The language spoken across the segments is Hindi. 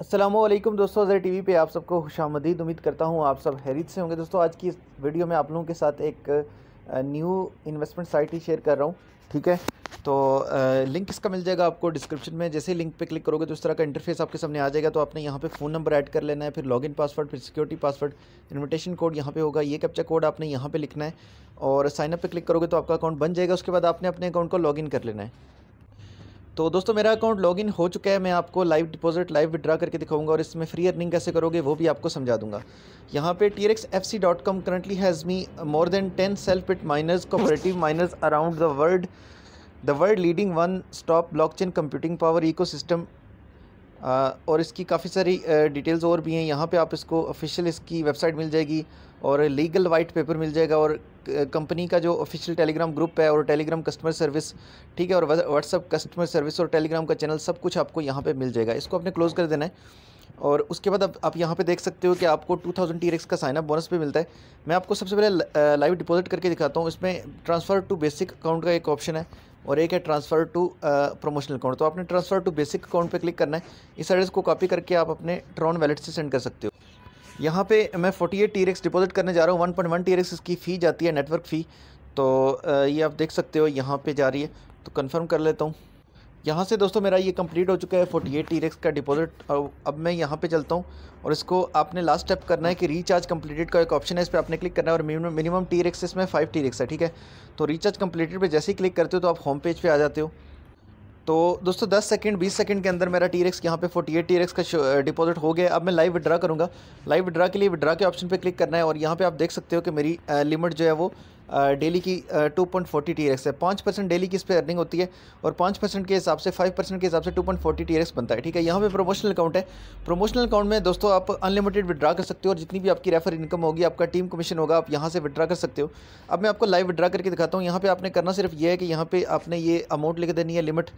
असलम दोस्तों टी टीवी पे आप सबको खुश आमदीद उम्मीद करता हूँ आप सब हैरित से होंगे दोस्तों आज की इस वीडियो में आप लोगों के साथ एक न्यू इन्वेस्टमेंट साइट ही शेयर कर रहा हूँ ठीक है तो लिंक इसका मिल जाएगा आपको डिस्क्रिप्शन में जैसे ही लिंक पे क्लिक करोगे तो इस तरह का इंटरफेस आपके सामने आ जाएगा तो आपने यहाँ पे फ़ोन नंबर ऐड कर लेना है फिर लॉगिन पासवर्ड फिर सिक्योरिटी पासवर्ड इन्विटेशन कोड यहाँ पे होगा ये कैप्चा कोड आपने यहाँ पे लिखना है और साइनअप पे क्लिक करोगे तो आपका अकाउंट बन जाएगा उसके बाद आपने अपने अकाउंट को इन कर लेना है तो दोस्तों मेरा अकाउंट लॉगिन हो चुका है मैं आपको लाइव डिपॉजिट लाइव विड्रा करके दिखाऊंगा और इसमें फ्री अर्निंग कैसे करोगे वो भी आपको समझा दूंगा यहाँ पे T X F C dot com currently has me more than ten self pit miners cooperative miners around the world the world leading one stop blockchain computing power system और इसकी काफ़ी सारी डिटेल्स और भी हैं यहाँ पे आप इसको ऑफिशियल इसकी वेबसाइट मिल जाएगी और लीगल वाइट पेपर मिल जाएगा और कंपनी का जो ऑफिशियल टेलीग्राम ग्रुप है और टेलीग्राम कस्टमर सर्विस ठीक है और व्हाट्सअप कस्टमर सर्विस और टेलीग्राम का चैनल सब कुछ आपको यहाँ पर मिल जाएगा इसको आपने क्लोज़ कर देना है और उसके बाद अब आप यहाँ पे देख सकते हो कि आपको 2000 थाउजेंड टी का साइनअप बोनस भी मिलता है मैं आपको सबसे पहले लाइव डिपॉजिट करके दिखाता हूँ इसमें ट्रांसफ़र टू बेसिक अकाउंट का एक ऑप्शन है और एक है ट्रांसफ़र टू प्रमोशनल अकाउंट तो आपने ट्रांसफ़र टू बेसिक अकाउंट पे क्लिक करना है इस एड्रेस को कॉपी करके आप अपने ट्रॉन वैलेट से सेंड कर सकते हो यहाँ पे मैं 48 एट टी डिपॉजिट करने जा रहा हूँ 1.1 पॉइंट वन इसकी फ़ी जाती है नेटवर्क फ़ी तो ये आप देख सकते हो यहाँ पर जा रही है तो कन्फर्म कर लेता हूँ यहाँ से दोस्तों मेरा ये कंप्लीट हो चुका है फोर्टी एट टी का डिपॉजिट और अब मैं यहाँ पे चलता हूँ और इसको आपने लास्ट स्टेप करना है कि रीचार्ज कंप्लीटेड का एक ऑप्शन है इस पर आपने क्लिक करना है और मिनिमम मिनिमम टी रेक्स इसमें फाइव टी रेक्स है ठीक है तो रीचार्ज कंप्लीटेड पे जैसे ही क्लिक करते हो तो आप होम पेज पे आ जाते हो तो दोस्तों दस सेकंड बीस सेकंड के अंदर मेरा टी रेक्स यहाँ पर फोर्टी एट टी रेक्स का डिपॉजिट uh, हो गया अब मैं लाइव विड्रा करूँगा लाइव विड्रा के लिए विड्रा के ऑप्शन पर क्लिक करना है और यहाँ पर आप देख सकते हो कि मेरी लिमिट uh, जो है वो डेली की two point forty T X है पाँच परसेंट डेली की इस पर अर्निंग होती है और पाँच परसेंट के हिसाब से फाइव परसेंट के हिसाब से two point forty T X बनता है ठीक है यहाँ पे प्रमोशनल अकाउंट है प्रमोशनल अकाउंट में दोस्तों आप अनलिमिटेड विड्रा कर सकते हो और जितनी भी आपकी रेफर इनकम होगी आपका टीम कमीशन होगा आप यहाँ से विड्रा कर सकते हो अब मैं आपको लाइव विड्रा करके दिखाता हूँ यहाँ पर आपने करना सिर्फ ये है कि यहाँ पर आपने ये अमाउंट लिख देनी है लिमिट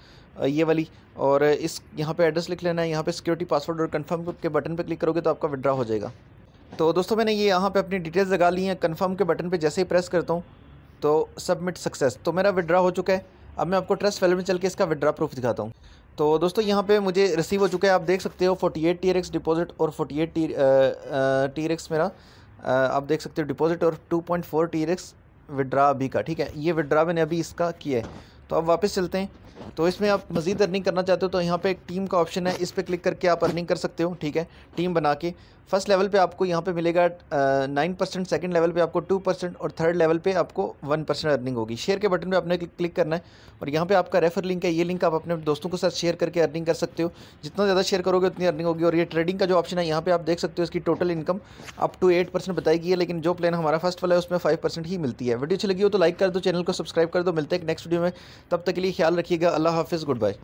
ये वाली और इस यहाँ पर एड्रेस लिख लेना है यहाँ पर सिक्योरिटी पासवर्ड और कन्फर्म के बटन पर क्लिक करोगे तो आपका विड्रा हो जाएगा तो दोस्तों मैंने ये यहाँ पे अपनी डिटेल्स लगा ली हैं कंफर्म के बटन पे जैसे ही प्रेस करता हूँ तो सबमिट सक्सेस तो मेरा विड्रा हो चुका है अब मैं आपको ट्रस्ट वैलेट में चल के इसका विड्रा प्रूफ दिखाता हूँ तो दोस्तों यहाँ पे मुझे रिसीव हो चुका है आप देख सकते हो 48 एट डिपॉजिट और 48 टी मेरा आप देख सकते हो डिपॉजिट और टू पॉइंट फोर अभी का ठीक है ये विड्रा मैंने अभी इसका किया है तो आप वापस चलते हैं तो इसमें आप मज़ीद अर्निंग करना चाहते हो तो यहाँ पे एक टीम का ऑप्शन है इस पर क्लिक करके आप अर्निंग कर सकते हो ठीक है टीम बना के फर्स्ट लेवल पे आपको यहाँ पे मिलेगा नाइन परसेंट सेकेंड लेवल पे आपको टू परसेंट और थर्ड लेवल पे आपको वन परसेंट अर्निंग होगी शेयर के बटन पे आपने क्लिक करना है और यहाँ पे आपका रेफर लिंक है ये लिंक आप अपने दोस्तों के साथ शेयर करके अर्निंग कर सकते हो जितना ज़्यादा शेयर करोगे उतनी अर्निंग होगी और ये ट्रेडिंग का जो ऑप्शन है यहाँ पर आप देख सकते हो इसकी total income up to eight percent बताई गई है लेकिन जो प्लान हमारा फर्स्ट वाला है उसमें फाइव परसेंट ही मिलती है वीडियो अच्छी लगी हो तो लाइक कर दो चैनल को सब्सक्राइब कर दो मिलते हैं नेक्स्ट वीडियो में तब तक के लिए ख्याल रखिएगा अल्लाह हाफिज़ गुड बाय